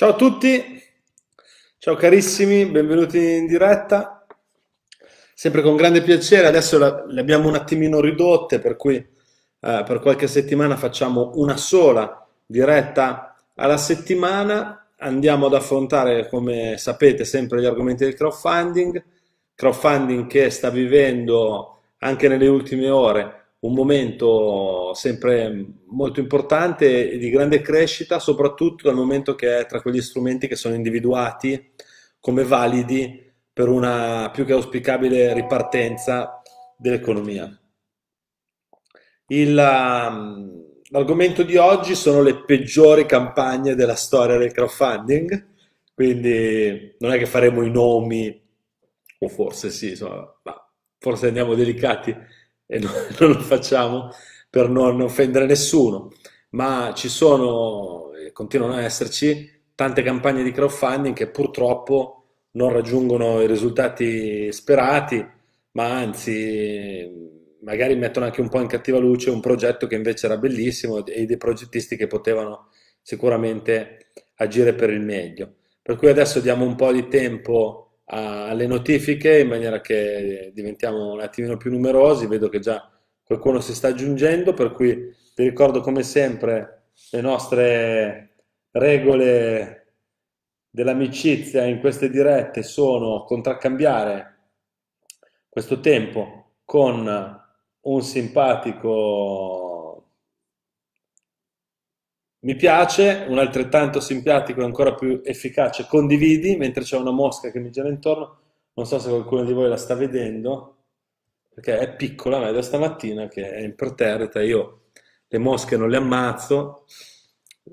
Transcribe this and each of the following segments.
Ciao a tutti, ciao carissimi, benvenuti in diretta. Sempre con grande piacere, adesso le abbiamo un attimino ridotte, per cui eh, per qualche settimana facciamo una sola diretta alla settimana. Andiamo ad affrontare, come sapete, sempre gli argomenti del crowdfunding, crowdfunding che sta vivendo anche nelle ultime ore un momento sempre molto importante e di grande crescita, soprattutto dal momento che è tra quegli strumenti che sono individuati come validi per una più che auspicabile ripartenza dell'economia. Um, l'argomento di oggi sono le peggiori campagne della storia del crowdfunding, quindi non è che faremo i nomi, o forse sì, insomma, forse andiamo delicati e non, non lo facciamo per non offendere nessuno, ma ci sono e continuano ad esserci tante campagne di crowdfunding che purtroppo non raggiungono i risultati sperati, ma anzi magari mettono anche un po' in cattiva luce un progetto che invece era bellissimo e dei progettisti che potevano sicuramente agire per il meglio. Per cui adesso diamo un po' di tempo alle notifiche in maniera che diventiamo un attimino più numerosi, vedo che già qualcuno si sta aggiungendo, per cui vi ricordo come sempre le nostre regole dell'amicizia in queste dirette sono contraccambiare questo tempo con un simpatico mi piace, un altrettanto simpatico e ancora più efficace, condividi, mentre c'è una mosca che mi gira intorno, non so se qualcuno di voi la sta vedendo, perché è piccola, ma è da stamattina che è imperterrita, io le mosche non le ammazzo,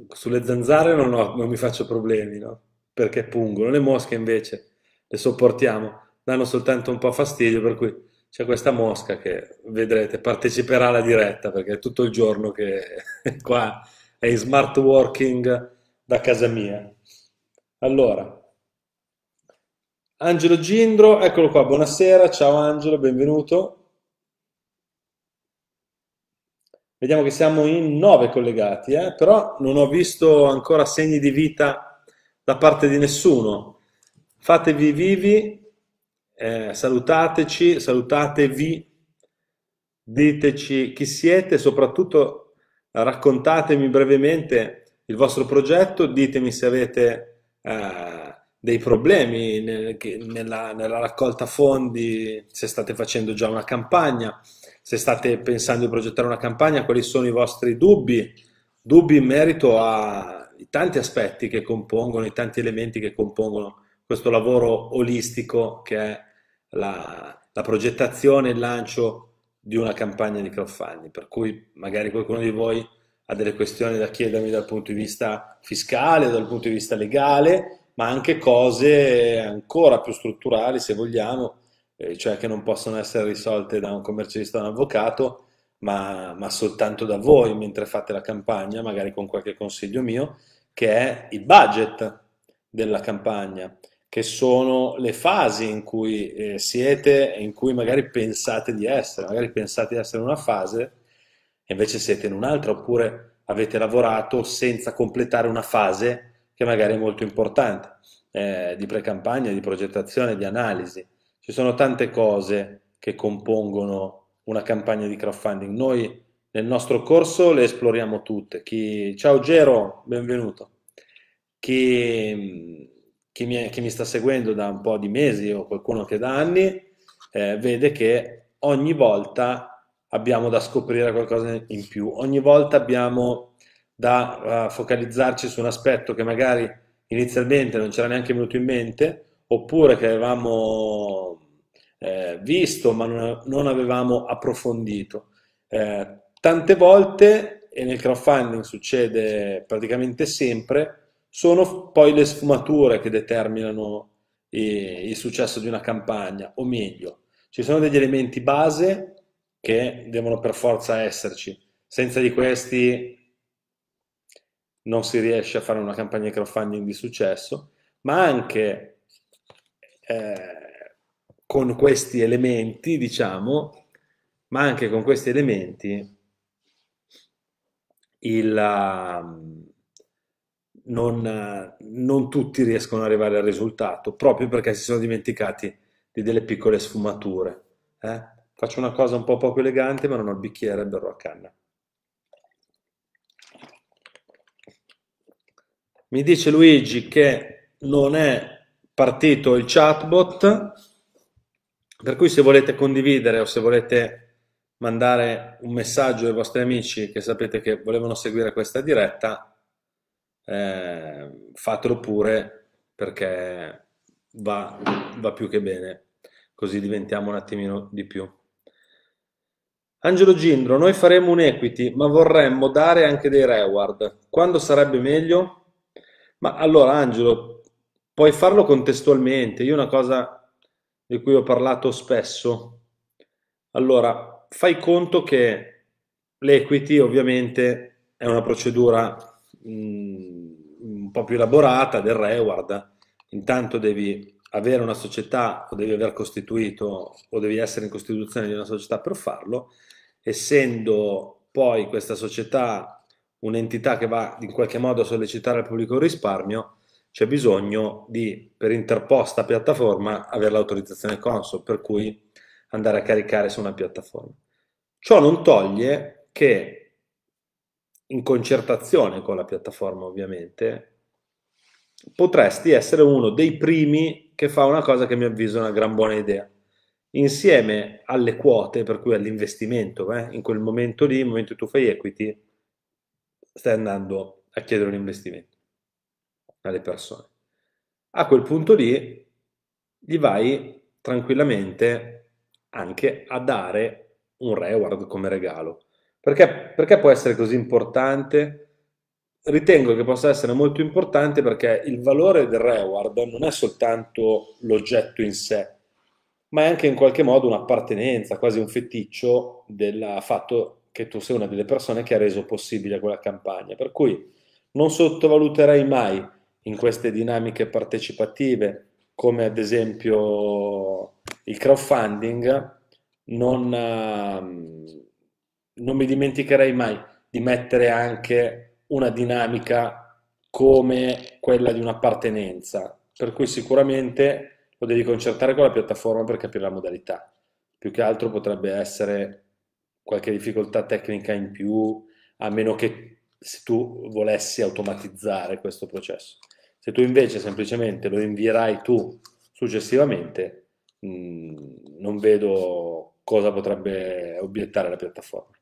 sulle zanzare non, ho, non mi faccio problemi, no? perché pungono, le mosche invece le sopportiamo, danno soltanto un po' fastidio, per cui c'è questa mosca che vedrete parteciperà alla diretta, perché è tutto il giorno che è qua e smart working da casa mia. Allora, Angelo Gindro, eccolo qua, buonasera, ciao Angelo, benvenuto. Vediamo che siamo in nove collegati, eh? però non ho visto ancora segni di vita da parte di nessuno. Fatevi vivi, eh, salutateci, salutatevi, diteci chi siete, soprattutto raccontatemi brevemente il vostro progetto, ditemi se avete eh, dei problemi nel, nella, nella, raccolta fondi, se state facendo già una campagna, se state pensando di progettare una campagna, quali sono i vostri dubbi, dubbi in merito ai tanti aspetti che compongono, i tanti elementi che compongono questo lavoro olistico che è la, la progettazione, il lancio di una campagna di crowdfunding, per cui magari qualcuno di voi ha delle questioni da chiedermi dal punto di vista fiscale, dal punto di vista legale, ma anche cose ancora più strutturali, se vogliamo, eh, cioè che non possono essere risolte da un commercialista o un avvocato, ma, ma, soltanto da voi mentre fate la campagna, magari con qualche consiglio mio, che è il budget della campagna che sono le fasi in cui eh, siete e in cui magari pensate di essere, magari pensate di essere in una fase e invece siete in un'altra, oppure avete lavorato senza completare una fase che magari è molto importante, eh, di pre-campagna, di progettazione, di analisi. Ci sono tante cose che compongono una campagna di crowdfunding. Noi nel nostro corso le esploriamo tutte. Chi... Ciao Gero, benvenuto. Chi chi mi, chi mi, sta seguendo da un po' di mesi o qualcuno che da anni eh, vede che ogni volta abbiamo da scoprire qualcosa in più, ogni volta abbiamo da uh, focalizzarci su un aspetto che magari inizialmente non c'era neanche venuto in mente, oppure che avevamo eh, visto ma non, non avevamo approfondito. Eh, tante volte, e nel crowdfunding succede praticamente sempre, sono poi le sfumature che determinano eh, il successo di una campagna, o meglio, ci sono degli elementi base che devono per forza esserci, senza di questi non si riesce a fare una campagna di crowdfunding di successo, ma anche eh, con questi elementi, diciamo, ma anche con questi elementi il... Uh, non, eh, non tutti riescono ad arrivare al risultato, proprio perché si sono dimenticati di delle piccole sfumature. Eh? Faccio una cosa un po' poco elegante, ma non ho il bicchiere, berrò a canna. Mi dice Luigi che non è partito il chatbot, per cui se volete condividere o se volete mandare un messaggio ai vostri amici che sapete che volevano seguire questa diretta, eh, fatelo pure perché va, va più che bene, così diventiamo un attimino di più. Angelo Gindro, noi faremo un equity, ma vorremmo dare anche dei reward. Quando sarebbe meglio? Ma allora, Angelo, puoi farlo contestualmente. Io una cosa di cui ho parlato spesso. Allora, fai conto che l'equity ovviamente è una procedura mh, un po' più elaborata del reward. Intanto devi avere una società o devi aver costituito o devi essere in costituzione di una società per farlo, essendo poi questa società un'entità che va in qualche modo a sollecitare il pubblico risparmio, c'è bisogno di, per interposta piattaforma, avere l'autorizzazione console, per cui andare a caricare su una piattaforma. Ciò non toglie che, in concertazione con la piattaforma ovviamente, potresti essere uno dei primi che fa una cosa che a mio avviso è una gran buona idea. Insieme alle quote, per cui all'investimento, eh, in quel momento lì, nel momento in cui tu fai equity, stai andando a chiedere un investimento alle persone. A quel punto lì gli vai tranquillamente anche a dare un reward come regalo. Perché, perché può essere così importante? ritengo che possa essere molto importante perché il valore del reward non è soltanto l'oggetto in sé, ma è anche in qualche modo un'appartenenza, quasi un feticcio del fatto che tu sei una delle persone che ha reso possibile quella campagna. Per cui non sottovaluterei mai in queste dinamiche partecipative, come ad esempio il crowdfunding, non, ehm, non mi dimenticherei mai di mettere anche una dinamica come quella di un'appartenenza, per cui sicuramente lo devi concertare con la piattaforma per capire la modalità. Più che altro potrebbe essere qualche difficoltà tecnica in più, a meno che se tu volessi automatizzare questo processo. Se tu invece semplicemente lo invierai tu successivamente, mh, mm, non vedo cosa potrebbe obiettare la piattaforma.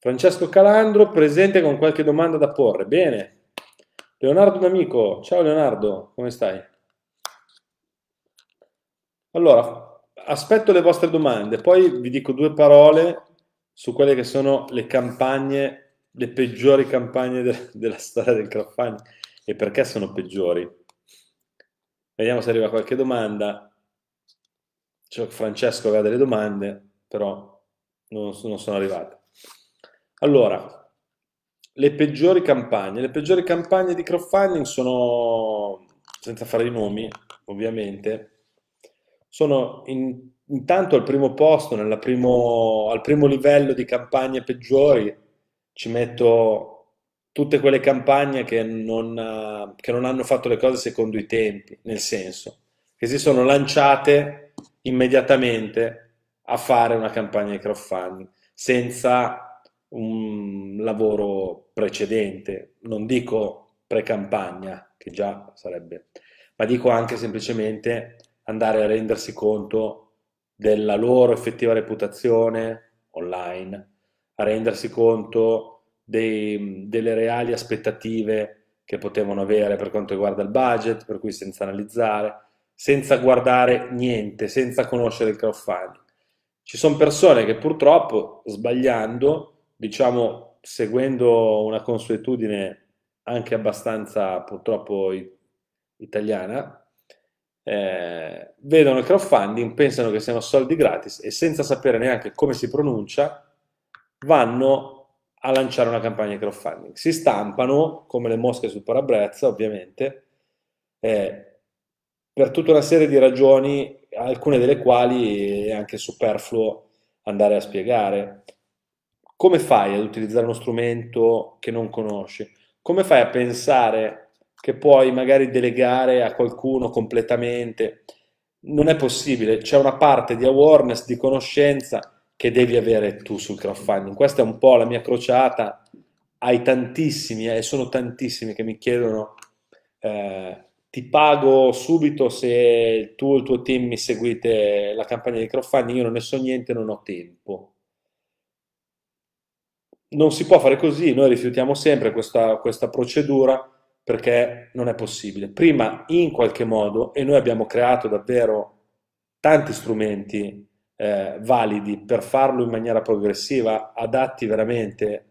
Francesco Calandro, presente con qualche domanda da porre. Bene. Leonardo D'Amico, ciao Leonardo, come stai? Allora, aspetto le vostre domande, poi vi dico due parole su quelle che sono le campagne, le peggiori campagne de della storia del crowdfunding e perché sono peggiori. Vediamo se arriva qualche domanda. Cioè, Francesco aveva delle domande, però non sono arrivate. Allora, le peggiori campagne. Le peggiori campagne di crowdfunding sono, senza fare i nomi, ovviamente, sono in, intanto al primo posto, primo, al primo livello di campagne peggiori, ci metto tutte quelle campagne che non, che non hanno fatto le cose secondo i tempi, nel senso che si sono lanciate immediatamente a fare una campagna di crowdfunding senza un lavoro precedente, non dico pre-campagna, che già sarebbe, ma dico anche semplicemente andare a rendersi conto della loro effettiva reputazione online, a rendersi conto dei, delle reali aspettative che potevano avere per quanto riguarda il budget, per cui senza analizzare, senza guardare niente, senza conoscere il crowdfunding. Ci sono persone che purtroppo, sbagliando, diciamo, seguendo una consuetudine anche abbastanza purtroppo italiana, eh, vedono il crowdfunding, pensano che siano soldi gratis e senza sapere neanche come si pronuncia, vanno a lanciare una campagna di crowdfunding. Si stampano, come le mosche sul parabrezza, ovviamente, eh, per tutta una serie di ragioni, alcune delle quali è anche superfluo andare a spiegare come fai ad utilizzare uno strumento che non conosci? Come fai a pensare che puoi magari delegare a qualcuno completamente? Non è possibile, c'è una parte di awareness, di conoscenza che devi avere tu sul crowdfunding. Questa è un po' la mia crociata ai tantissimi, eh, e eh, sono tantissimi che mi chiedono eh, ti pago subito se tu e il tuo team mi seguite la campagna di crowdfunding, io non ne so niente, non ho tempo non si può fare così, noi rifiutiamo sempre questa, questa procedura perché non è possibile. Prima, in qualche modo, e noi abbiamo creato davvero tanti strumenti eh, validi per farlo in maniera progressiva, adatti veramente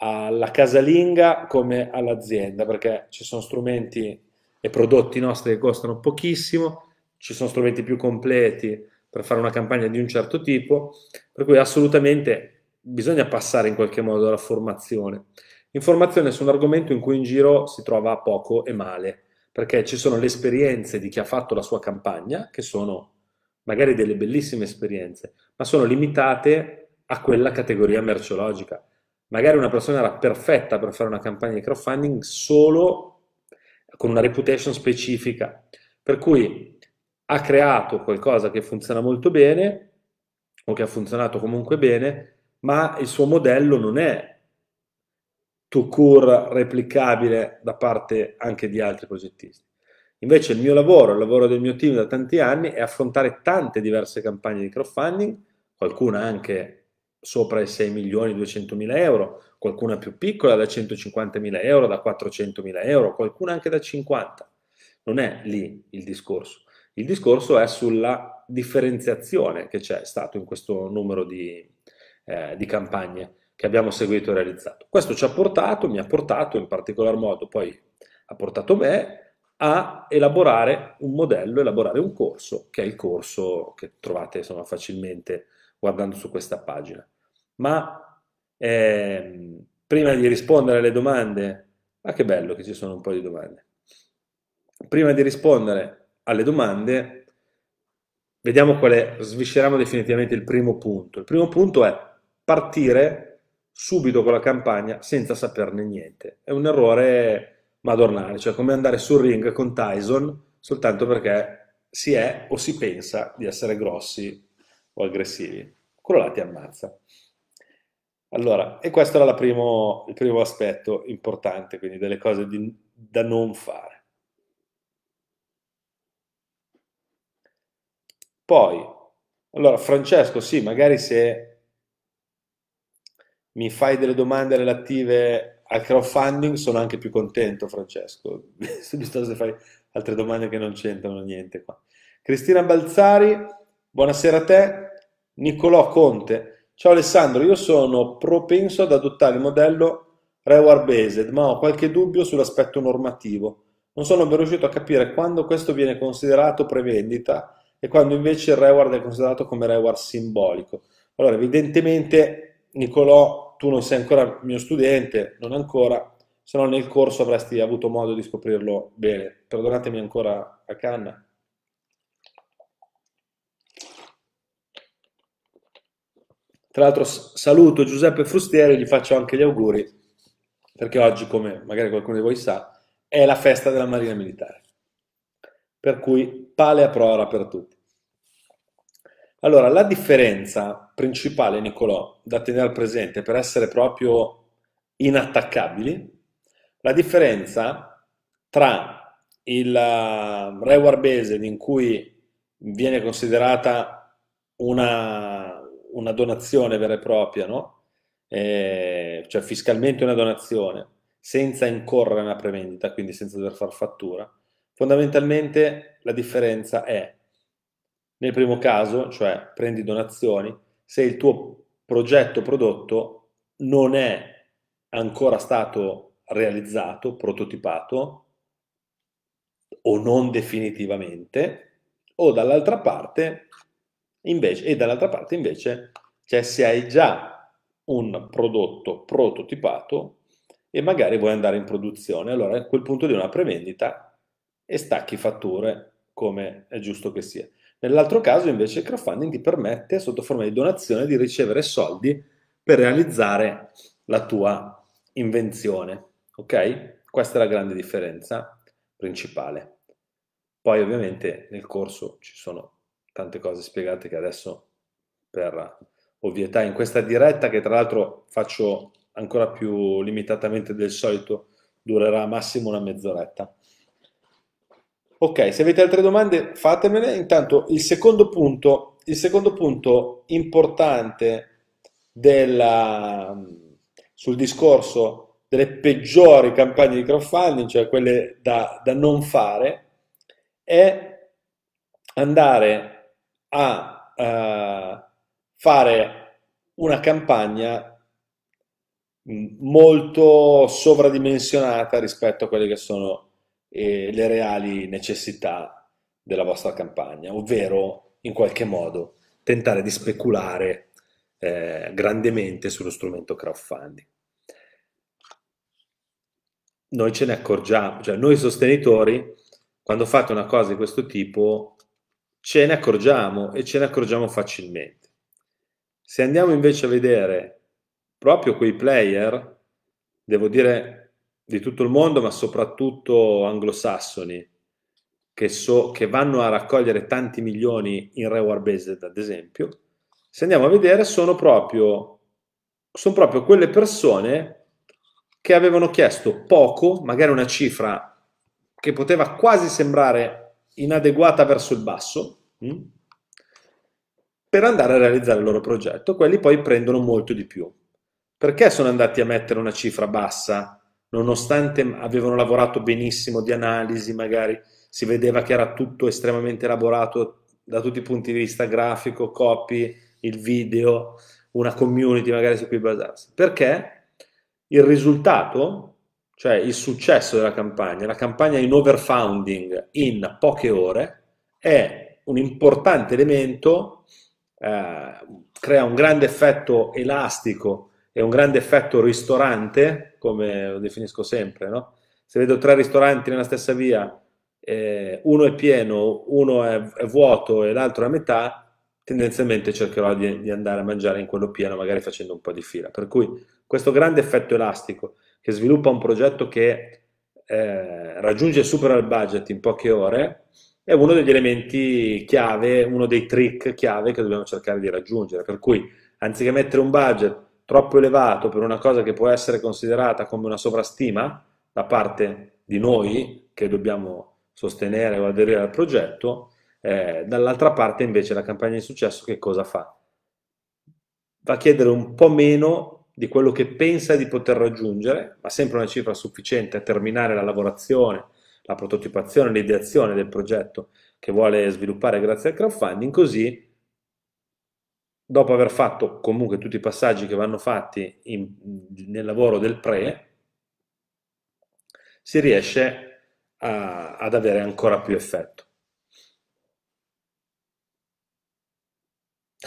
alla casalinga come all'azienda, perché ci sono strumenti e prodotti nostri che costano pochissimo, ci sono strumenti più completi per fare una campagna di un certo tipo, per cui assolutamente bisogna passare in qualche modo alla formazione. Informazione su un argomento in cui in giro si trova poco e male, perché ci sono le esperienze di chi ha fatto la sua campagna, che sono magari delle bellissime esperienze, ma sono limitate a quella categoria merceologica. Magari una persona era perfetta per fare una campagna di crowdfunding solo con una reputation specifica, per cui ha creato qualcosa che funziona molto bene o che ha funzionato comunque bene, ma il suo modello non è to cure replicabile da parte anche di altri progettisti. Invece il mio lavoro, il lavoro del mio team da tanti anni è affrontare tante diverse campagne di crowdfunding, qualcuna anche sopra i 6 milioni 200 mila euro, qualcuna più piccola da 150 mila euro, da 400 mila euro, qualcuna anche da 50. Non è lì il discorso. Il discorso è sulla differenziazione che c'è stato in questo numero di, eh, di campagne che abbiamo seguito e realizzato. Questo ci ha portato, mi ha portato in particolar modo, poi ha portato me a elaborare un modello, elaborare un corso, che è il corso che trovate insomma, facilmente guardando su questa pagina. Ma ehm, prima di rispondere alle domande, ma che bello che ci sono un po' di domande, prima di rispondere alle domande, vediamo quale svisceriamo definitivamente il primo punto. Il primo punto è partire subito con la campagna senza saperne niente. È un errore madornale, cioè come andare sul ring con Tyson soltanto perché si è o si pensa di essere grossi o aggressivi. Quello là ti ammazza. Allora, e questo era primo, il primo aspetto importante, quindi delle cose di, da non fare. Poi, allora Francesco, sì, magari se mi fai delle domande relative al crowdfunding, sono anche più contento, Francesco. Visto se fai altre domande che non c'entrano niente qua. Cristina Balzari, buonasera a te. Niccolò Conte, ciao Alessandro, io sono propenso ad adottare il modello Reward Based, ma ho qualche dubbio sull'aspetto normativo. Non sono ben riuscito a capire quando questo viene considerato prevendita e quando invece il reward è considerato come reward simbolico. Allora, evidentemente Nicolò, tu non sei ancora mio studente, non ancora, se no nel corso avresti avuto modo di scoprirlo bene. Perdonatemi ancora a canna. Tra l'altro saluto Giuseppe Frustieri, gli faccio anche gli auguri, perché oggi, come magari qualcuno di voi sa, è la festa della Marina Militare. Per cui pale a prora per tutti. Allora, la differenza principale, Nicolò, da tenere presente per essere proprio inattaccabili, la differenza tra il ehm, reward based in cui viene considerata una, una donazione vera e propria, no? eh, cioè fiscalmente una donazione, senza incorrere nella prevendita, quindi senza dover far fattura, fondamentalmente la differenza è nel primo caso, cioè prendi donazioni, se il tuo progetto prodotto non è ancora stato realizzato, prototipato o non definitivamente, o dall'altra parte invece, e dall'altra parte invece, cioè se hai già un prodotto prototipato e magari vuoi andare in produzione, allora a quel punto di una prevendita e stacchi fatture come è giusto che sia. Nell'altro caso invece il crowdfunding ti permette sotto forma di donazione di ricevere soldi per realizzare la tua invenzione. Ok? Questa è la grande differenza principale. Poi ovviamente nel corso ci sono tante cose spiegate che adesso per ovvietà in questa diretta che tra l'altro faccio ancora più limitatamente del solito durerà massimo una mezz'oretta. Ok, se avete altre domande fatemele. Intanto il secondo punto, il secondo punto importante della, sul discorso delle peggiori campagne di crowdfunding, cioè quelle da, da non fare, è andare a eh, fare una campagna mm, molto sovradimensionata rispetto a quelle che sono e le reali necessità della vostra campagna, ovvero in qualche modo tentare di speculare eh, grandemente sullo strumento crowdfunding. Noi ce ne accorgiamo, cioè noi sostenitori, quando fate una cosa di questo tipo, ce ne accorgiamo e ce ne accorgiamo facilmente. Se andiamo invece a vedere proprio quei player, devo dire di tutto il mondo, ma soprattutto anglosassoni, che, so, che vanno a raccogliere tanti milioni in reward based, ad esempio, se andiamo a vedere, sono proprio, sono proprio quelle persone che avevano chiesto poco, magari una cifra che poteva quasi sembrare inadeguata verso il basso, mh? Mm, per andare a realizzare il loro progetto, quelli poi prendono molto di più. Perché sono andati a mettere una cifra bassa nonostante avevano lavorato benissimo di analisi, magari si vedeva che era tutto estremamente elaborato da tutti i punti di vista grafico, copy, il video, una community magari su cui basarsi. Perché il risultato, cioè il successo della campagna, la campagna in overfounding in poche ore, è un importante elemento, eh, crea un grande effetto elastico è un grande effetto ristorante, come lo definisco sempre, no? Se vedo tre ristoranti nella stessa via, eh, uno è pieno, uno è, è vuoto e l'altro è a metà, tendenzialmente cercherò di, di, andare a mangiare in quello pieno, magari facendo un po' di fila. Per cui questo grande effetto elastico che sviluppa un progetto che eh, raggiunge e supera il budget in poche ore, è uno degli elementi chiave, uno dei trick chiave che dobbiamo cercare di raggiungere. Per cui, anziché mettere un budget troppo elevato per una cosa che può essere considerata come una sovrastima da parte di noi che dobbiamo sostenere o aderire al progetto, eh, dall'altra parte invece la campagna di successo che cosa fa? Va a chiedere un po' meno di quello che pensa di poter raggiungere, ma sempre una cifra sufficiente a terminare la lavorazione, la prototipazione, l'ideazione del progetto che vuole sviluppare grazie al crowdfunding, così dopo aver fatto comunque tutti i passaggi che vanno fatti in, nel lavoro del pre, si riesce a, ad avere ancora più effetto.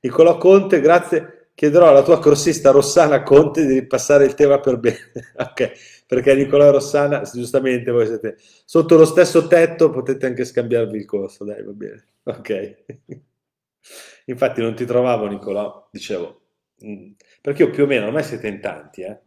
Nicolò Conte, grazie. Chiederò alla tua corsista Rossana Conte di ripassare il tema per bene. ok, perché Nicolò e Rossana, giustamente voi siete sotto lo stesso tetto, potete anche scambiarvi il corso. Dai, va bene. Ok. Infatti non ti trovavo Nicolò, dicevo, mm. perché io più o meno, ormai siete in tanti, eh?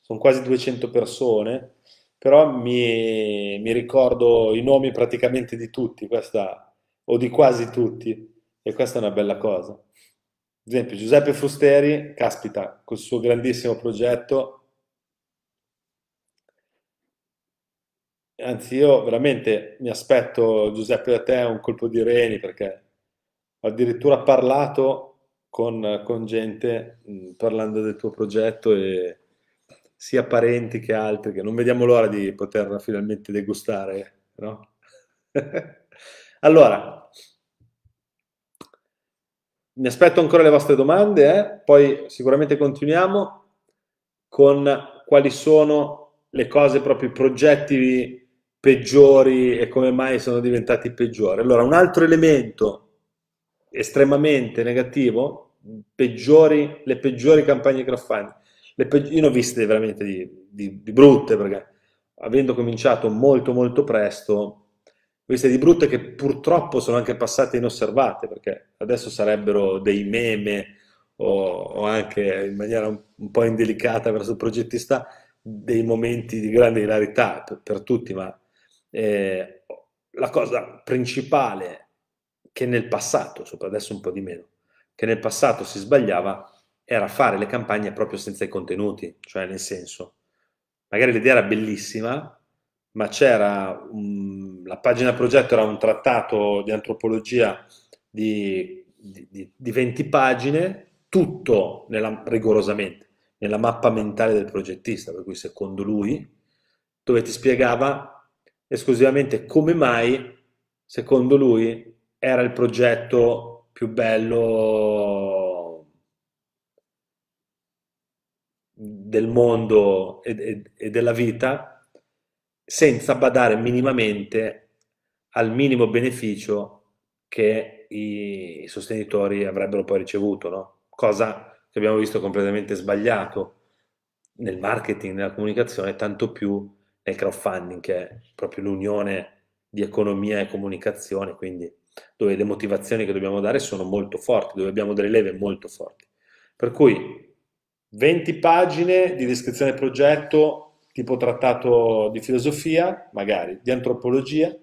sono quasi 200 persone, però mi, mi, ricordo i nomi praticamente di tutti, questa, o di quasi tutti, e questa è una bella cosa. Ad esempio Giuseppe Frusteri, caspita, col suo grandissimo progetto, anzi io veramente mi aspetto Giuseppe da te un colpo di reni perché addirittura parlato con, con gente mh, parlando del tuo progetto e sia parenti che altri, che non vediamo l'ora di poter finalmente degustare, no? allora, mi aspetto ancora le vostre domande, eh? poi sicuramente continuiamo con quali sono le cose, proprio i progetti peggiori e come mai sono diventati peggiori. Allora, un altro elemento estremamente negativo, peggiori, le peggiori campagne crowdfunding. Peggi- io ne ho viste veramente di, di, di, brutte, perché avendo cominciato molto molto presto, queste di brutte che purtroppo sono anche passate inosservate, perché adesso sarebbero dei meme o, o anche in maniera un, un, po' indelicata verso il progettista, dei momenti di grande hilarità per, per tutti, ma eh, la cosa principale che nel passato, sopra adesso un po' di meno, che nel passato si sbagliava era fare le campagne proprio senza i contenuti, cioè nel senso, magari l'idea era bellissima, ma c'era un, la pagina progetto era un trattato di antropologia di, di, di 20 pagine, tutto nella, rigorosamente nella mappa mentale del progettista, per cui secondo lui, dove ti spiegava esclusivamente come mai, secondo lui, era il progetto più bello del mondo e, e, e della vita senza badare minimamente al minimo beneficio che i, sostenitori avrebbero poi ricevuto, no? cosa che abbiamo visto completamente sbagliato nel marketing, nella comunicazione, tanto più nel crowdfunding, che è proprio l'unione di economia e comunicazione, quindi dove le motivazioni che dobbiamo dare sono molto forti, dove abbiamo delle leve molto forti. Per cui 20 pagine di descrizione progetto, tipo trattato di filosofia, magari di antropologia,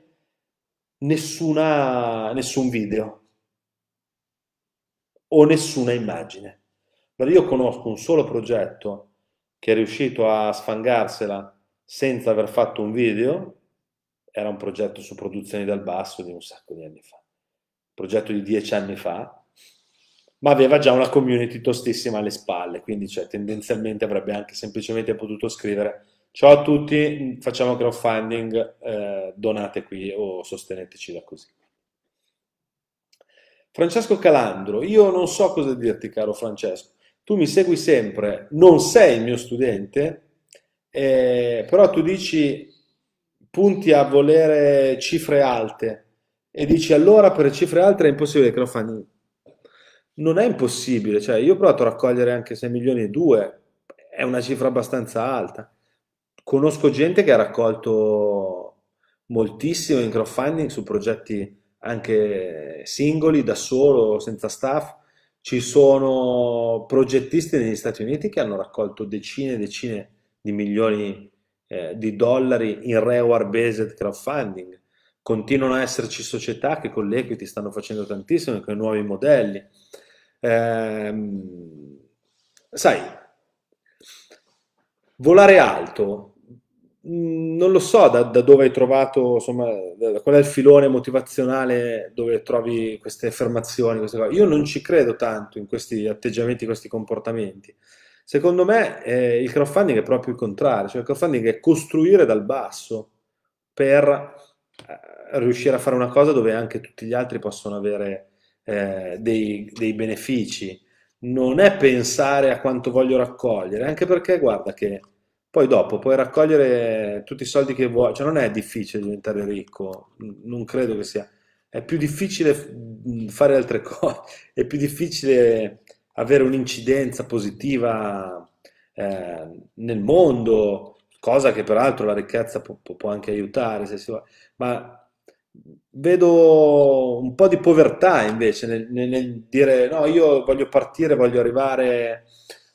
nessuna, nessun video o nessuna immagine. Allora io conosco un solo progetto che è riuscito a sfangarsela senza aver fatto un video, era un progetto su produzioni dal basso di un sacco di anni fa progetto di dieci anni fa, ma aveva già una community tostissima alle spalle, quindi cioè, tendenzialmente avrebbe anche semplicemente potuto scrivere ciao a tutti, facciamo crowdfunding, eh, donate qui o sosteneteci da così. Francesco Calandro, io non so cosa dirti caro Francesco, tu mi segui sempre, non sei il mio studente, eh, però tu dici punti a volere cifre alte, e dici allora per cifre alte è impossibile che lo fanno. Non è impossibile, cioè io ho provato a raccogliere anche 6 milioni e 2, è una cifra abbastanza alta. Conosco gente che ha raccolto moltissimo in crowdfunding su progetti anche singoli, da solo, senza staff. Ci sono progettisti negli Stati Uniti che hanno raccolto decine e decine di milioni eh, di dollari in reward based crowdfunding. Continuano a esserci società che con l'equity stanno facendo tantissimo, con i nuovi modelli. Eh, sai, volare alto, mm, non lo so da, da, dove hai trovato, insomma, qual è il filone motivazionale dove trovi queste affermazioni. Queste Io non ci credo tanto in questi atteggiamenti, questi comportamenti. Secondo me eh, il crowdfunding è proprio il contrario, cioè il crowdfunding è costruire dal basso per eh, riuscire a fare una cosa dove anche tutti gli altri possono avere eh, dei, dei, benefici. Non è pensare a quanto voglio raccogliere, anche perché guarda che poi dopo puoi raccogliere tutti i soldi che vuoi, cioè non è difficile diventare ricco, non credo che sia, è più difficile fare altre cose, è più difficile avere un'incidenza positiva eh, nel mondo, cosa che peraltro la ricchezza può, può anche aiutare, se si vuole, ma vedo un po' di povertà invece nel, nel, dire no, io voglio partire, voglio arrivare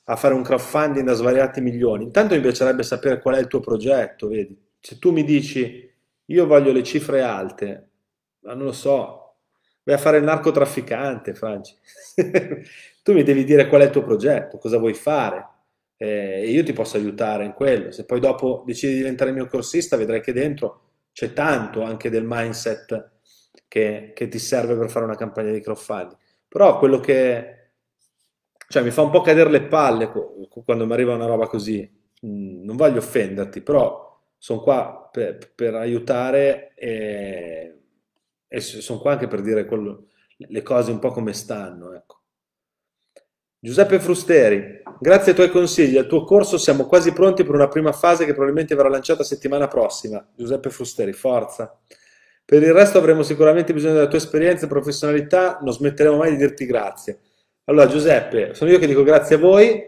a fare un crowdfunding da svariati milioni. Intanto mi piacerebbe sapere qual è il tuo progetto, vedi? Se tu mi dici io voglio le cifre alte, ma non lo so, vai a fare il narcotrafficante, Franci. tu mi devi dire qual è il tuo progetto, cosa vuoi fare. Eh, e io ti posso aiutare in quello. Se poi dopo decidi di diventare il mio corsista, vedrai che dentro c'è tanto anche del mindset che, che, ti serve per fare una campagna di crowdfunding. Però quello che... Cioè, mi fa un po' cadere le palle quando mi arriva una roba così. Non voglio offenderti, però sono qua per, per aiutare e, e sono qua anche per dire quello, le cose un po' come stanno, ecco. Giuseppe Frusteri, grazie ai tuoi consigli e al tuo corso siamo quasi pronti per una prima fase che probabilmente verrà lanciata settimana prossima. Giuseppe Frusteri, forza. Per il resto avremo sicuramente bisogno della tua esperienza e professionalità, non smetteremo mai di dirti grazie. Allora Giuseppe, sono io che dico grazie a voi,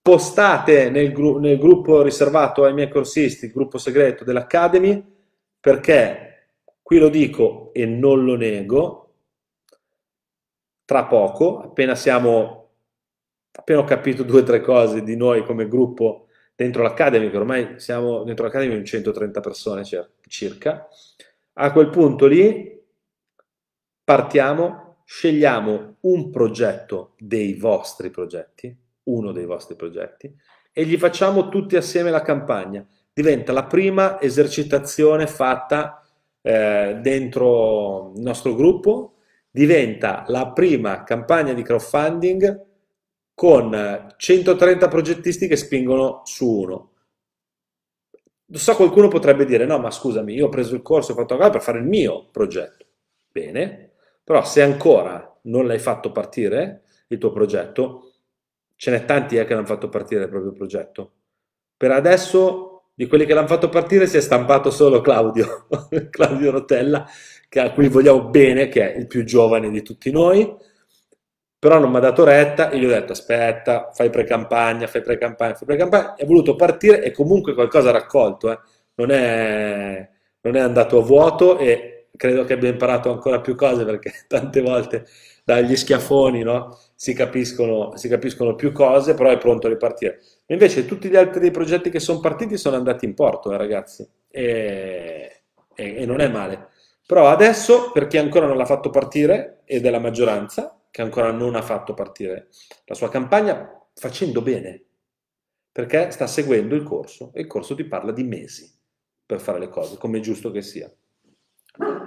postate nel, gru nel gruppo riservato ai miei corsisti, il gruppo segreto dell'Academy, perché qui lo dico e non lo nego, tra poco, appena siamo appena ho capito due o tre cose di noi come gruppo dentro l'Academy, che ormai siamo dentro l'Academy in 130 persone circa, a quel punto lì partiamo, scegliamo un progetto dei vostri progetti, uno dei vostri progetti, e gli facciamo tutti assieme la campagna. Diventa la prima esercitazione fatta eh, dentro il nostro gruppo, diventa la prima campagna di crowdfunding con 130 progettisti che spingono su uno. So qualcuno potrebbe dire, no ma scusami, io ho preso il corso, ho fatto una cosa per fare il mio progetto. Bene, però se ancora non l'hai fatto partire il tuo progetto, ce n'è tanti eh, che l'hanno fatto partire il proprio progetto. Per adesso di quelli che l'hanno fatto partire si è stampato solo Claudio, Claudio Rotella, a cui vogliamo bene, che è il più giovane di tutti noi, però non mi ha dato retta e gli ho detto aspetta, fai pre-campagna, fai pre-campagna, fai pre-campagna, e ha voluto partire e comunque qualcosa ha raccolto, eh. non, è, non, è, andato a vuoto e credo che abbia imparato ancora più cose perché tante volte dagli schiaffoni no, si, capiscono, si, capiscono, più cose, però è pronto a ripartire. Invece tutti gli altri progetti che sono partiti sono andati in porto, eh, ragazzi, e, e, e non è male. Però adesso, per chi ancora non l'ha fatto partire, ed è la maggioranza, che ancora non ha fatto partire la sua campagna facendo bene, perché sta seguendo il corso e il corso ti parla di mesi per fare le cose, come è giusto che sia.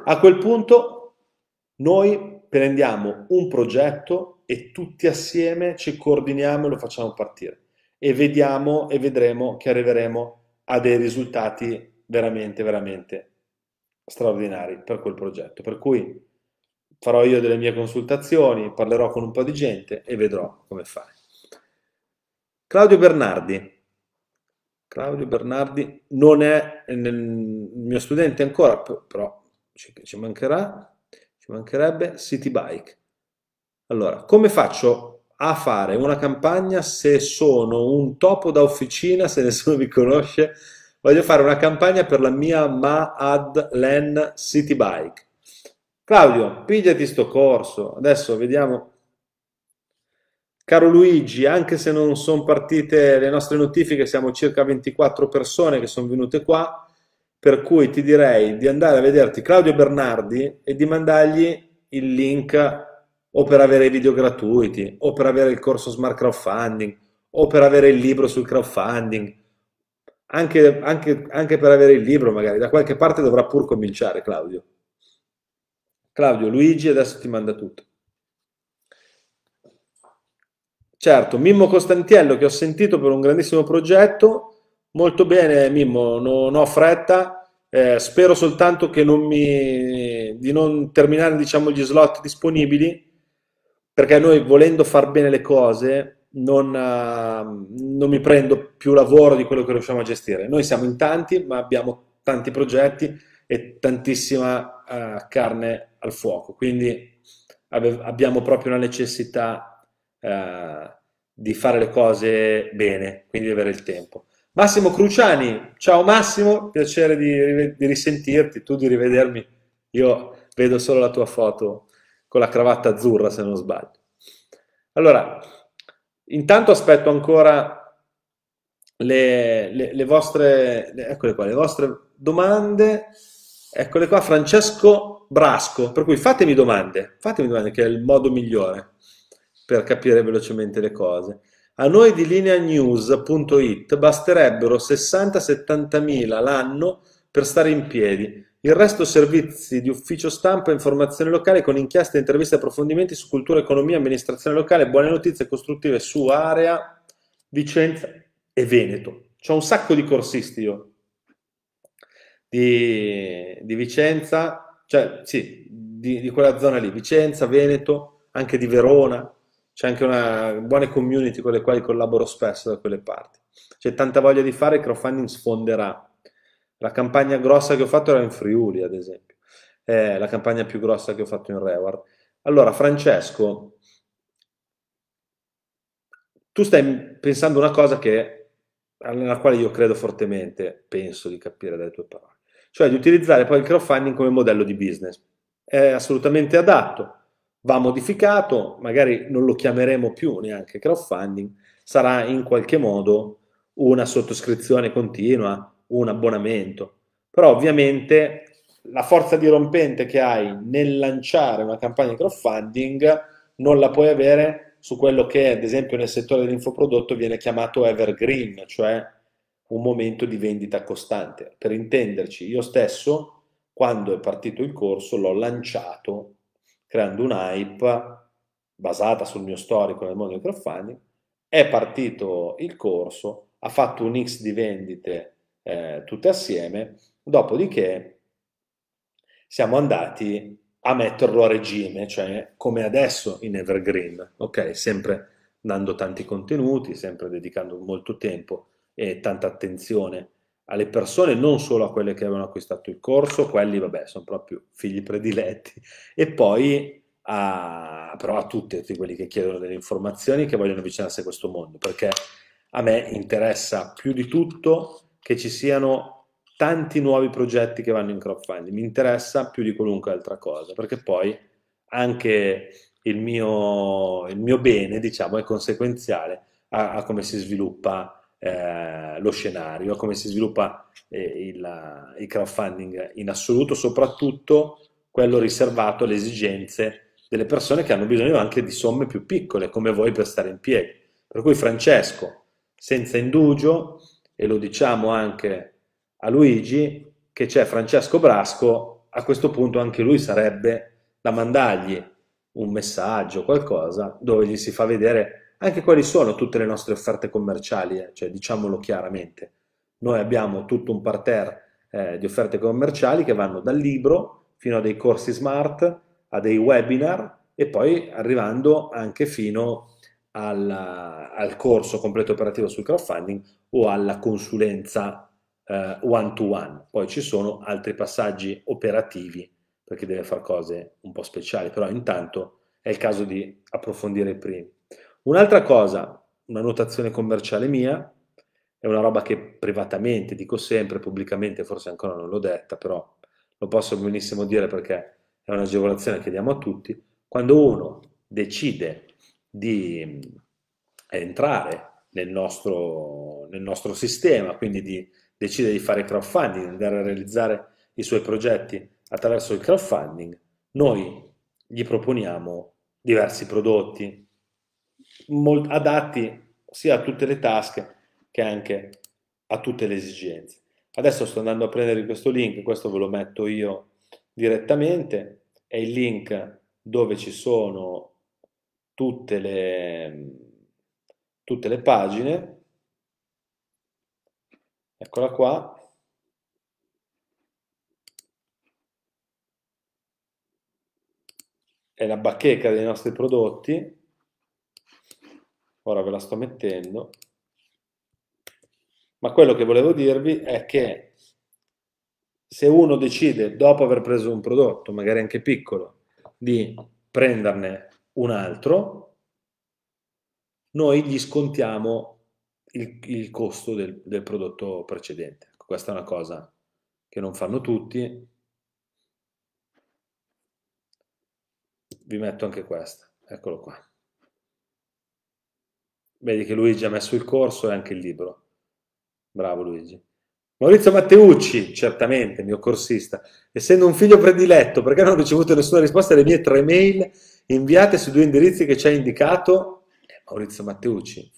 A quel punto noi prendiamo un progetto e tutti assieme ci coordiniamo e lo facciamo partire e vediamo e vedremo che arriveremo a dei risultati veramente, veramente straordinari per quel progetto. Per cui farò io delle mie consultazioni, parlerò con un po' di gente e vedrò come fare. Claudio Bernardi. Claudio Bernardi non è nel, mio studente ancora, però ci, ci mancherà, ci mancherebbe City Bike. Allora, come faccio a fare una campagna se sono un topo da officina, se nessuno mi conosce? Voglio fare una campagna per la mia Maadlen City Bike Claudio, pigliati sto corso, adesso vediamo. Caro Luigi, anche se non sono partite le nostre notifiche, siamo circa 24 persone che sono venute qua, per cui ti direi di andare a vederti Claudio Bernardi e di mandargli il link o per avere i video gratuiti, o per avere il corso Smart Crowdfunding, o per avere il libro sul crowdfunding, anche, anche, anche per avere il libro magari, da qualche parte dovrà pur cominciare Claudio. Claudio, Luigi, adesso ti manda tutto. Certo, Mimmo Costantiello che ho sentito per un grandissimo progetto, molto bene Mimmo, non ho fretta, eh, spero soltanto che non mi, di non terminare diciamo, gli slot disponibili, perché noi volendo far bene le cose non, ehm, non mi prendo più lavoro di quello che riusciamo a gestire. Noi siamo in tanti, ma abbiamo tanti progetti e tantissima uh, carne al fuoco. Quindi abbiamo proprio una necessità eh, di fare le cose bene, quindi di avere il tempo. Massimo Cruciani, ciao Massimo, piacere di, di risentirti, tu di rivedermi. Io vedo solo la tua foto con la cravatta azzurra, se non sbaglio. Allora, intanto aspetto ancora le, le, le, vostre, le, qua, le vostre domande. Eccole qua, Francesco Brasco. Per cui fatemi domande, fatemi domande, che è il modo migliore per capire velocemente le cose. A noi di lineanews.it basterebbero 60-70 mila l'anno per stare in piedi. Il resto servizi di ufficio stampa e informazione locale con inchieste, interviste e approfondimenti su cultura, economia, amministrazione locale, buone notizie costruttive su area, Vicenza e Veneto. C'ho un sacco di corsisti io di, di Vicenza, cioè sì, di, di, quella zona lì, Vicenza, Veneto, anche di Verona, c'è anche una buona community con le quali collaboro spesso da quelle parti. C'è tanta voglia di fare, il crowdfunding sfonderà. La campagna grossa che ho fatto era in Friuli, ad esempio, eh, la campagna più grossa che ho fatto in Reward. Allora, Francesco, tu stai pensando una cosa che, alla quale io credo fortemente, penso di capire dalle tue parole cioè di utilizzare poi il crowdfunding come modello di business. È assolutamente adatto, va modificato, magari non lo chiameremo più neanche crowdfunding, sarà in qualche modo una sottoscrizione continua, un abbonamento. Però ovviamente la forza dirompente che hai nel lanciare una campagna di crowdfunding non la puoi avere su quello che ad esempio nel settore dell'infoprodotto viene chiamato evergreen, cioè un momento di vendita costante. Per intenderci, io stesso, quando è partito il corso, l'ho lanciato creando un'hype basata sul mio storico nel mondo del crowdfunding, è partito il corso, ha fatto un X di vendite eh, tutte assieme, dopodiché siamo andati a metterlo a regime, cioè come adesso in Evergreen, ok? Sempre dando tanti contenuti, sempre dedicando molto tempo e tanta attenzione alle persone, non solo a quelle che avevano acquistato il corso, quelli vabbè sono proprio figli prediletti, e poi a, però a tutti, a tutti quelli che chiedono delle informazioni, che vogliono avvicinarsi a questo mondo, perché a me interessa più di tutto che ci siano tanti nuovi progetti che vanno in crowdfunding, mi interessa più di qualunque altra cosa, perché poi anche il mio, il mio bene, diciamo, è conseguenziale a, a come si sviluppa eh, lo scenario, come si sviluppa eh, il, il, crowdfunding in assoluto, soprattutto quello riservato alle esigenze delle persone che hanno bisogno anche di somme più piccole, come voi per stare in piedi. Per cui Francesco, senza indugio, e lo diciamo anche a Luigi, che c'è Francesco Brasco, a questo punto anche lui sarebbe da mandargli un messaggio, qualcosa, dove gli si fa vedere anche quali sono tutte le nostre offerte commerciali, eh? cioè diciamolo chiaramente. Noi abbiamo tutto un parterre eh, di offerte commerciali che vanno dal libro fino a dei corsi smart, a dei webinar e poi arrivando anche fino al, al corso completo operativo sul crowdfunding o alla consulenza eh, one to one. Poi ci sono altri passaggi operativi per chi deve fare cose un po' speciali, però intanto è il caso di approfondire i primi. Un'altra cosa, una notazione commerciale mia, è una roba che privatamente dico sempre, pubblicamente forse ancora non l'ho detta, però lo posso benissimo dire perché è un'agevolazione che diamo a tutti, quando uno decide di eh, entrare nel nostro, nel nostro sistema, quindi di, decide di fare crowdfunding, di andare a realizzare i suoi progetti attraverso il crowdfunding, noi gli proponiamo diversi prodotti, molt- adatti sia a tutte le tasche che anche a tutte le esigenze. Adesso sto andando a prendere questo link, questo ve lo metto io direttamente, è il link dove ci sono tutte le, tutte le pagine, eccola qua, è la bacheca dei nostri prodotti, ora ve la sto mettendo, ma quello che volevo dirvi è che se uno decide, dopo aver preso un prodotto, magari anche piccolo, di prenderne un altro, noi gli scontiamo il, il costo del, del, prodotto precedente. Ecco, questa è una cosa che non fanno tutti. Vi metto anche questa, eccolo qua. Vedi che Luigi ha messo il corso e anche il libro. Bravo Luigi. Maurizio Matteucci, certamente, mio corsista, essendo un figlio prediletto, perché non ho ricevuto nessuna risposta alle mie tre mail inviate sui due indirizzi che ci hai indicato? Eh, Maurizio Matteucci,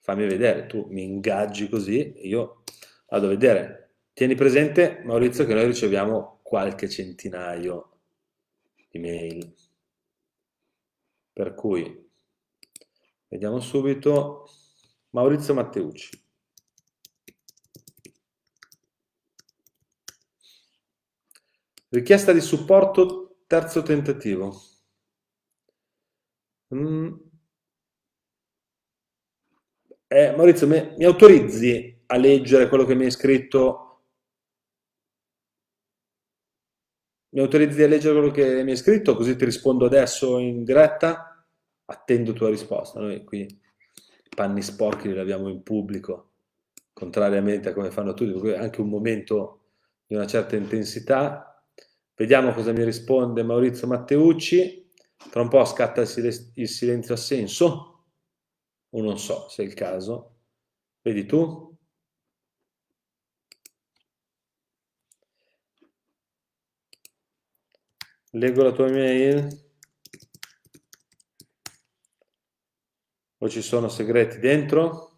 fammi vedere, tu mi ingaggi così, io vado a vedere. Tieni presente, Maurizio, che noi riceviamo qualche centinaio di mail. Per cui Vediamo subito. Maurizio Matteucci. Richiesta di supporto, terzo tentativo. Mm. Eh, Maurizio, mi, mi autorizzi a leggere quello che mi hai scritto? Mi autorizzi a leggere quello che mi hai scritto? Così ti rispondo adesso in diretta? attendo tua risposta. Noi qui panni sporchi li abbiamo in pubblico, contrariamente a come fanno tutti, anche un momento di una certa intensità. Vediamo cosa mi risponde Maurizio Matteucci. Tra un po' scatta il, silen il silenzio assenso, o non so se è il caso. Vedi tu? Leggo la tua mail. o ci sono segreti dentro?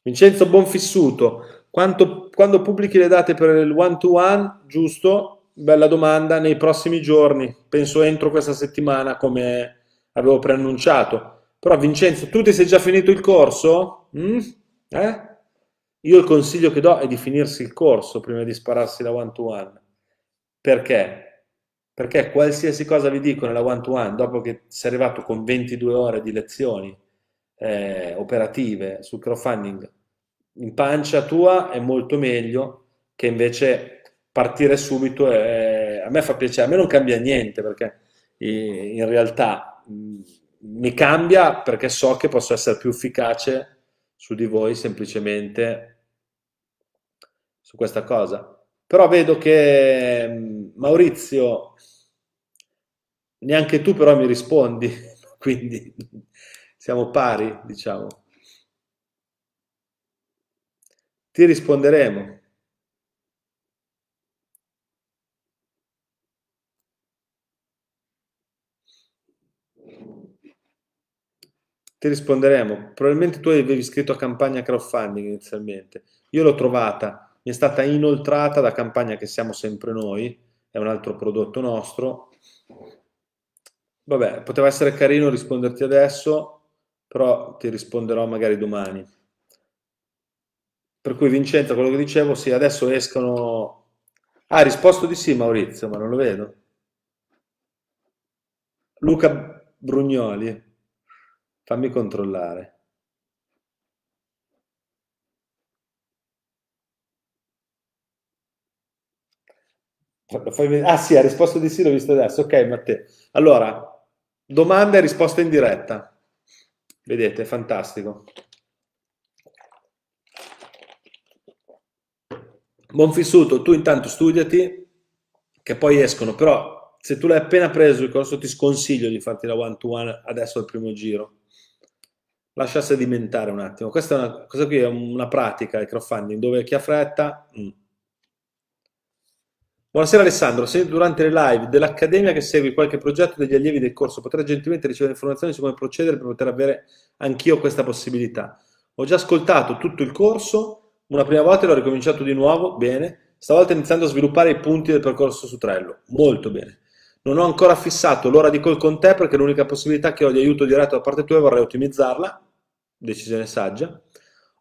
Vincenzo Bonfissuto, quanto, quando pubblichi le date per il one-to-one, giusto? Bella domanda, nei prossimi giorni, penso entro questa settimana come avevo preannunciato. Però Vincenzo, tu ti sei già finito il corso? Mm? Eh? Io il consiglio che do è di finirsi il corso prima di spararsi la one-to-one. Perché? Perché qualsiasi cosa vi dico nella one-to-one, dopo che sei arrivato con 22 ore di lezioni eh, operative sul crowdfunding in pancia tua, è molto meglio che invece partire subito. E, eh, a me fa piacere, a me non cambia niente perché in realtà mm, mi cambia perché so che posso essere più efficace su di voi semplicemente su questa cosa, però vedo che mm, Maurizio, neanche tu però mi rispondi, quindi siamo pari, diciamo. Ti risponderemo. ti risponderemo. Probabilmente tu avevi scritto a campagna crowdfunding inizialmente. Io l'ho trovata, mi è stata inoltrata da Campagna che siamo sempre noi, è un altro prodotto nostro. Vabbè, poteva essere carino risponderti adesso, però ti risponderò magari domani. Per cui Vincenzo, quello che dicevo, sì, adesso escono... Ah, risposto di sì Maurizio, ma non lo vedo. Luca Brugnoli, fammi controllare. Ah sì, ha risposto di sì, l'ho visto adesso. Ok, Matteo. Allora, domanda e risposta in diretta. Vedete, fantastico. Buon fissuto, tu intanto studiati, che poi escono, però se tu l'hai appena preso il corso ti sconsiglio di farti la one-to-one one adesso al primo giro. Lascia sedimentare un attimo. Questa, è una, questa qui è una pratica, il crowdfunding, dove chi ha fretta... Mh mm. Buonasera Alessandro, se durante le live dell'Accademia che segui qualche progetto degli allievi del corso potrai gentilmente ricevere informazioni su come procedere per poter avere anch'io questa possibilità. Ho già ascoltato tutto il corso, una prima volta l'ho ricominciato di nuovo, bene, stavolta iniziando a sviluppare i punti del percorso su Trello, molto bene. Non ho ancora fissato l'ora di call con te perché l'unica possibilità che ho di aiuto diretto da parte tua è vorrei ottimizzarla, decisione saggia.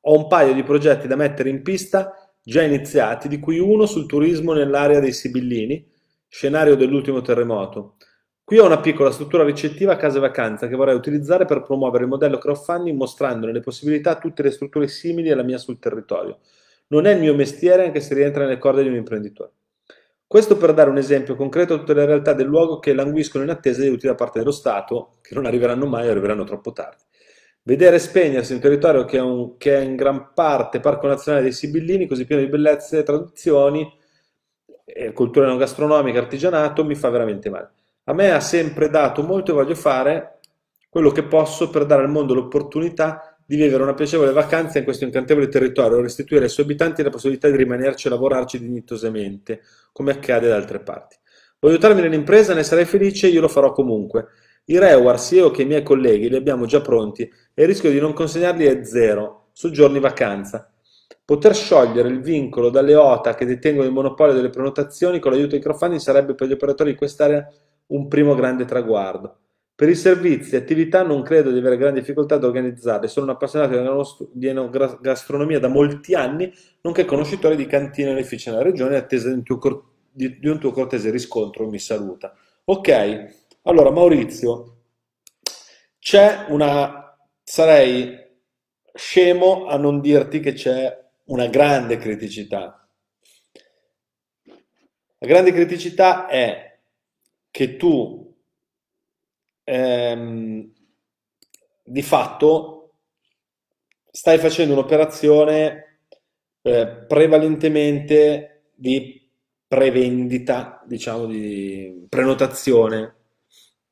Ho un paio di progetti da mettere in pista già iniziati, di cui uno sul turismo nell'area dei Sibillini, scenario dell'ultimo terremoto. Qui ho una piccola struttura ricettiva a casa e vacanza che vorrei utilizzare per promuovere il modello crowdfunding mostrandone le possibilità a tutte le strutture simili alla mia sul territorio. Non è il mio mestiere anche se rientra nelle corde di un imprenditore. Questo per dare un esempio concreto a tutte le realtà del luogo che languiscono in attesa di aiuti da parte dello Stato, che non arriveranno mai o arriveranno troppo tardi. Vedere spegnersi un territorio che è, un, che è in gran parte parco nazionale dei Sibillini, così pieno di bellezze e tradizioni, cultura non gastronomica, artigianato, mi fa veramente male. A me ha sempre dato molto e voglio fare quello che posso per dare al mondo l'opportunità di vivere una piacevole vacanza in questo incantevole territorio restituire ai suoi abitanti la possibilità di rimanerci e lavorarci dignitosamente, come accade da altre parti. Voglio aiutarmi nell'impresa, ne sarei felice, io lo farò comunque. I reward sia io che i miei colleghi li abbiamo già pronti e il rischio di non consegnarli è zero su giorni vacanza. Poter sciogliere il vincolo dalle OTA che detengono il monopolio delle prenotazioni con l'aiuto di crowdfunding sarebbe per gli operatori di quest'area un primo grande traguardo. Per i servizi e attività non credo di avere grandi difficoltà ad organizzarle, sono un appassionato di gastronomia da molti anni, nonché conoscitore di cantine e benefici nella regione, attesa di un tuo cortese riscontro mi saluta. Ok, allora, Maurizio, c'è una... sarei scemo a non dirti che c'è una grande criticità. La grande criticità è che tu ehm, di fatto stai facendo un'operazione eh, prevalentemente di prevendita, diciamo di prenotazione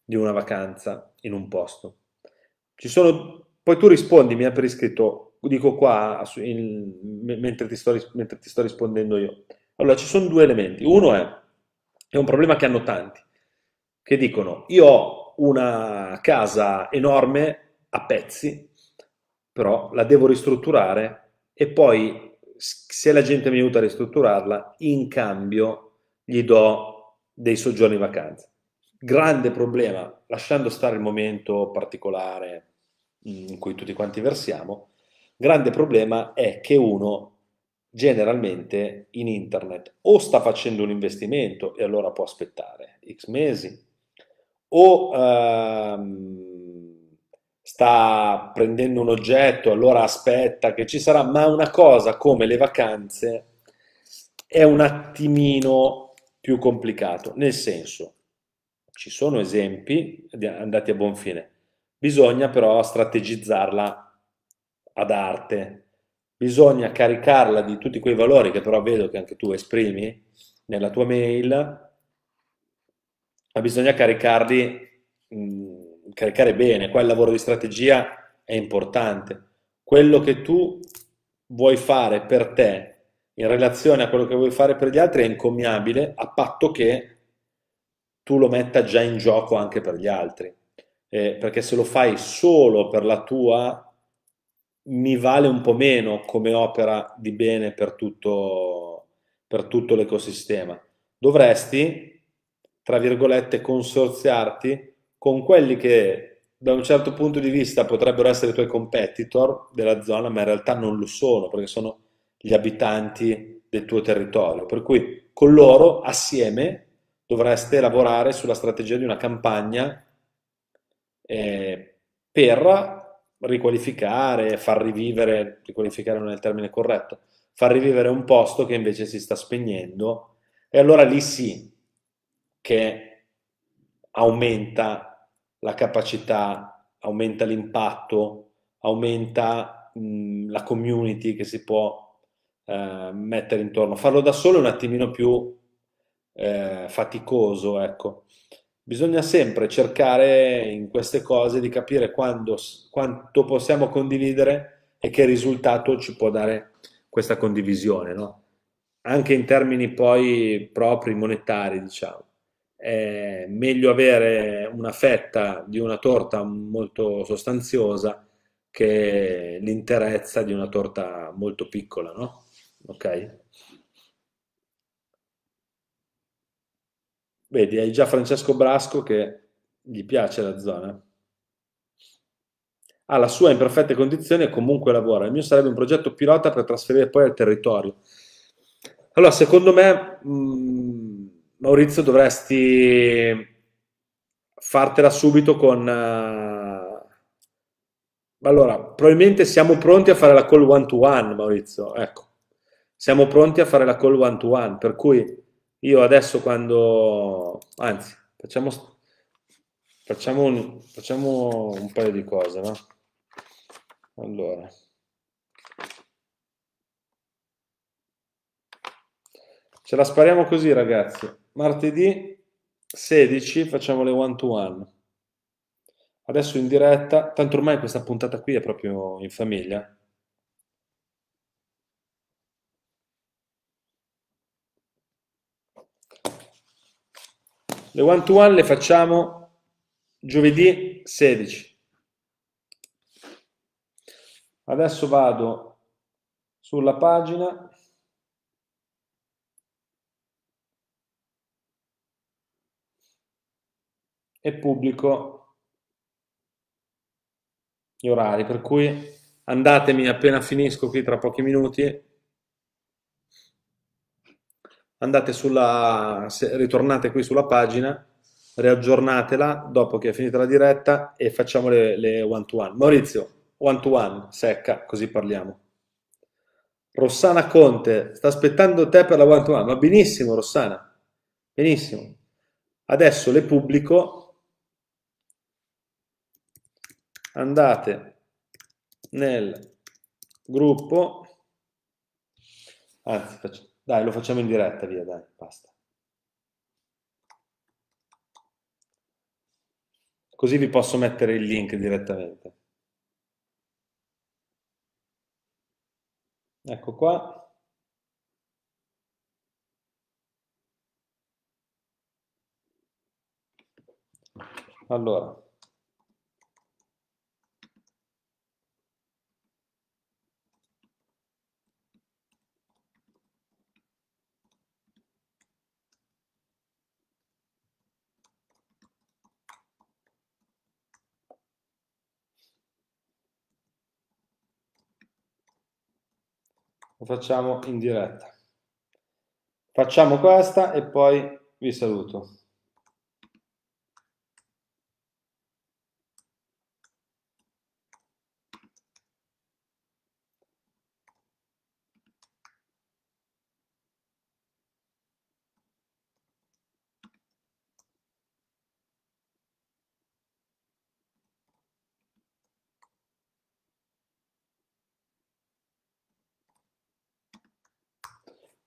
di una vacanza in un posto. Ci sono, poi tu ha per iscritto, dico qua in, mentre, ti sto, mentre ti sto rispondendo io. Allora, ci sono due elementi. Uno è, è un problema che hanno tanti, che dicono io ho una casa enorme a pezzi, però la devo ristrutturare e poi se la gente mi aiuta a ristrutturarla, in cambio gli do dei soggiorni in vacanza grande problema, lasciando stare il momento particolare mm, in cui tutti quanti versiamo, grande problema è che uno generalmente in internet o sta facendo un investimento e allora può aspettare x mesi, o ehm, sta prendendo un oggetto, allora aspetta che ci sarà, ma una cosa come le vacanze è un attimino più complicato, nel senso ci sono esempi andati a buon fine, bisogna però strategizzarla ad arte, bisogna caricarla di tutti quei valori che però vedo che anche tu esprimi nella tua mail, ma bisogna caricarli, mh, caricare bene, qua il lavoro di strategia è importante, quello che tu vuoi fare per te in relazione a quello che vuoi fare per gli altri è incommiabile a patto che tu lo metta già in gioco anche per gli altri. Eh, perché se lo fai solo per la tua, mi vale un po' meno come opera di bene per tutto, per tutto l'ecosistema. Dovresti, tra virgolette, consorziarti con quelli che da un certo punto di vista potrebbero essere i tuoi competitor della zona, ma in realtà non lo sono, perché sono gli abitanti del tuo territorio. Per cui con loro assieme dovreste lavorare sulla strategia di una campagna eh, per riqualificare, far rivivere, riqualificare non è il termine corretto, far rivivere un posto che invece si sta spegnendo e allora lì sì che aumenta la capacità, aumenta l'impatto, aumenta mh, la community che si può eh, mettere intorno. Farlo da solo è un attimino più eh, faticoso, ecco. Bisogna sempre cercare in queste cose di capire quando, quanto possiamo condividere e che risultato ci può dare questa condivisione, no? Anche in termini poi propri, monetari, diciamo. È meglio avere una fetta di una torta molto sostanziosa che l'interezza di una torta molto piccola, no? Ok? Vedi, hai già Francesco Brasco che gli piace la zona. Ha la sua in perfette condizioni e comunque lavora. Il mio sarebbe un progetto pilota per trasferire poi al territorio. Allora, secondo me, mh, mm, Maurizio, dovresti fartela subito con... Uh... Allora, probabilmente siamo pronti a fare la call one-to-one, Maurizio, ecco. Siamo pronti a fare la call one to one, per cui io adesso quando, anzi, facciamo, facciamo, un, facciamo un paio di cose, no? Allora. Ce la spariamo così, ragazzi. Martedì 16 facciamo le one to one. Adesso in diretta, tanto ormai questa puntata qui è proprio in famiglia, Le one to one le facciamo giovedì 16. Adesso vado sulla pagina. E pubblico gli orari, per cui andatemi appena finisco qui tra pochi minuti andate sulla, ritornate qui sulla pagina, riaggiornatela dopo che è finita la diretta e facciamo le, le one to one. Maurizio, one to one, secca, così parliamo. Rossana Conte, sta aspettando te per la one to one, ma benissimo Rossana, benissimo. Adesso le pubblico, andate nel gruppo, anzi facciamo dai, lo facciamo in diretta, via, dai, basta. Così vi posso mettere il link direttamente. Ecco qua. Allora. lo facciamo in diretta. Facciamo questa e poi vi saluto.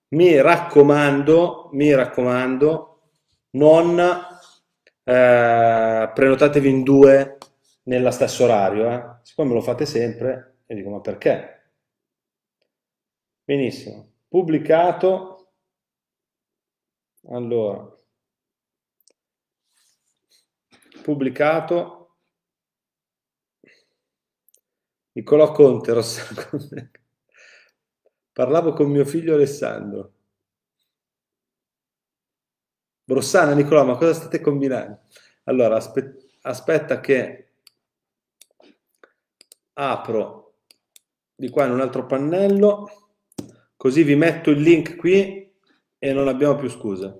mi raccomando, mi raccomando, non eh, prenotatevi in due nello stesso orario, eh. siccome me lo fate sempre, e dico ma perché? Benissimo, pubblicato, allora, pubblicato, Nicolò Conte, Rossano Conte, Parlavo con mio figlio Alessandro. Rossana, Nicola, ma cosa state combinando? Allora, aspe aspetta che apro di qua in un altro pannello, così vi metto il link qui e non abbiamo più scusa.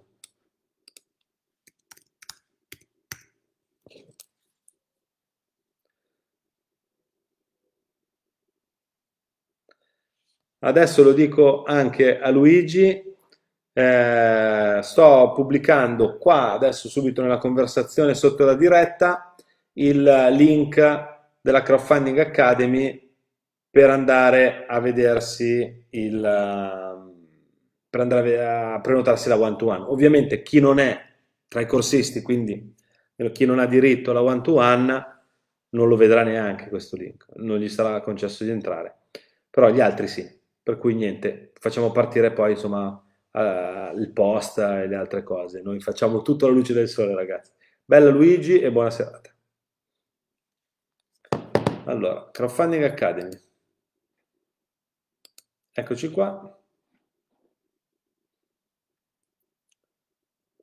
Adesso lo dico anche a Luigi, eh, sto pubblicando qua, adesso subito nella conversazione sotto la diretta, il link della Crowdfunding Academy per andare a vedersi il, per andare a prenotarsi la one to one. Ovviamente chi non è tra i corsisti, quindi chi non ha diritto alla one to one, non lo vedrà neanche questo link, non gli sarà concesso di entrare, però gli altri sì. Per cui niente, facciamo partire poi insomma uh, il post e le altre cose. Noi facciamo tutto alla luce del sole, ragazzi. Bella Luigi e buona serata. Allora, Crowdfunding Academy. Eccoci qua.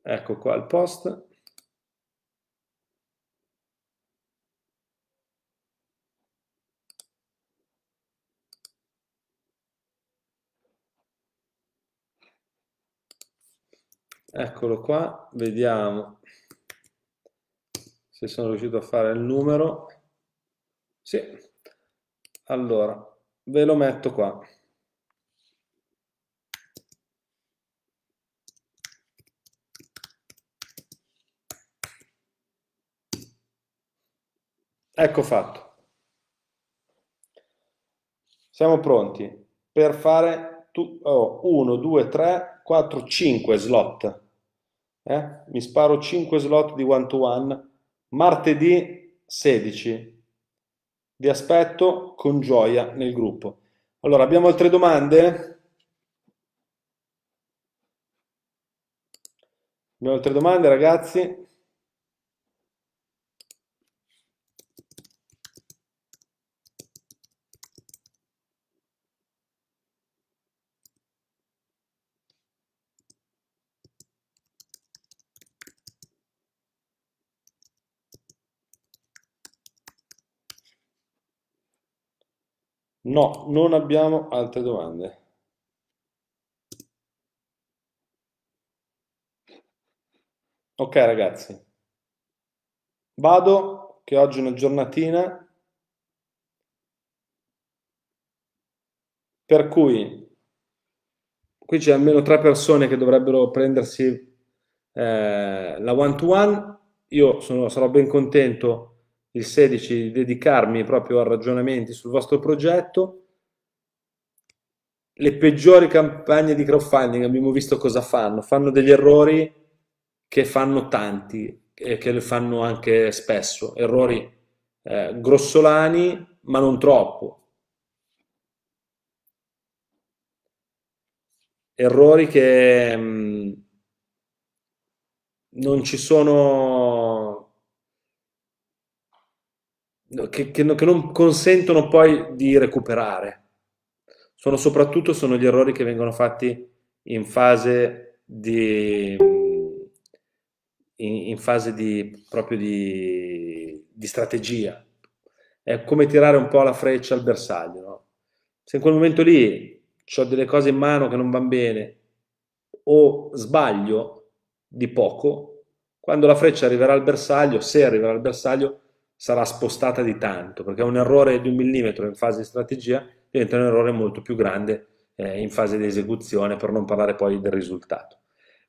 Ecco qua il post. eccolo qua, vediamo se sono riuscito a fare il numero. Sì, allora, ve lo metto qua. Ecco fatto. Siamo pronti per fare 1, 2, 3, 4, 5 slot eh? mi sparo 5 slot di one to one, martedì 16, vi aspetto con gioia nel gruppo. Allora, abbiamo altre domande? Abbiamo altre domande ragazzi? No, non abbiamo altre domande. Ok ragazzi, vado che oggi è una giornatina per cui qui c'è almeno tre persone che dovrebbero prendersi eh, la one to one, io sono, sarò ben contento il 16 di dedicarmi proprio a ragionamenti sul vostro progetto. Le peggiori campagne di crowdfunding abbiamo visto cosa fanno, fanno degli errori che fanno tanti e che le fanno anche spesso, errori eh, grossolani ma non troppo. Errori che mh, mm, non ci sono che, che, che non consentono poi di recuperare. Sono soprattutto sono gli errori che vengono fatti in fase di, in, in fase di proprio di, di, strategia. È come tirare un po' la freccia al bersaglio. No? Se in quel momento lì ho delle cose in mano che non vanno bene o sbaglio di poco, quando la freccia arriverà al bersaglio, se arriverà al bersaglio, sarà spostata di tanto, perché un errore di un millimetro in fase di strategia diventa un errore molto più grande eh, in fase di esecuzione, per non parlare poi del risultato.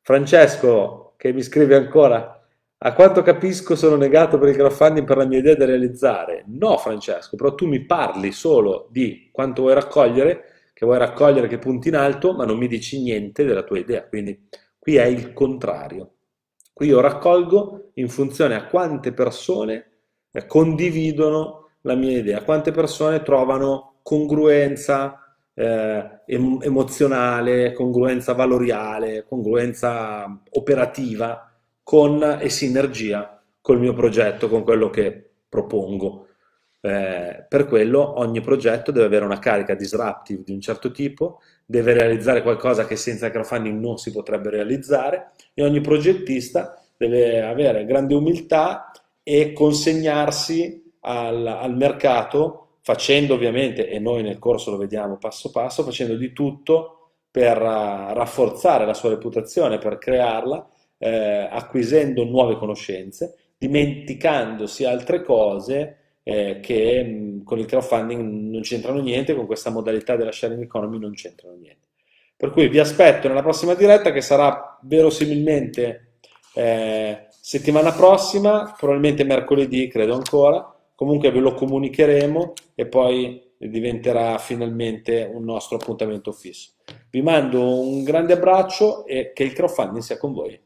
Francesco, che mi scrive ancora, a quanto capisco sono negato per il crowdfunding per la mia idea da realizzare. No, Francesco, però tu mi parli solo di quanto vuoi raccogliere, che vuoi raccogliere che punti in alto, ma non mi dici niente della tua idea. Quindi qui è il contrario. Qui io raccolgo in funzione a quante persone eh, condividono la mia idea, quante persone trovano congruenza eh, emozionale, congruenza valoriale, congruenza mm, operativa con, e sinergia col mio progetto, con quello che propongo. Eh, per quello ogni progetto deve avere una carica disruptive di un certo tipo, deve realizzare qualcosa che senza crowdfunding non si potrebbe realizzare e ogni progettista deve avere grande umiltà e consegnarsi al, al mercato facendo ovviamente, e noi nel corso lo vediamo passo passo, facendo di tutto per eh, rafforzare la sua reputazione, per crearla, eh, acquisendo nuove conoscenze, dimenticandosi altre cose eh, che mh, mm, con il crowdfunding non c'entrano niente, con questa modalità della sharing economy non c'entrano niente. Per cui vi aspetto nella prossima diretta che sarà verosimilmente eh, Settimana prossima, probabilmente mercoledì, credo ancora, comunque ve lo comunicheremo e poi diventerà finalmente un nostro appuntamento fisso. Vi mando un grande abbraccio e che il crowdfunding sia con voi.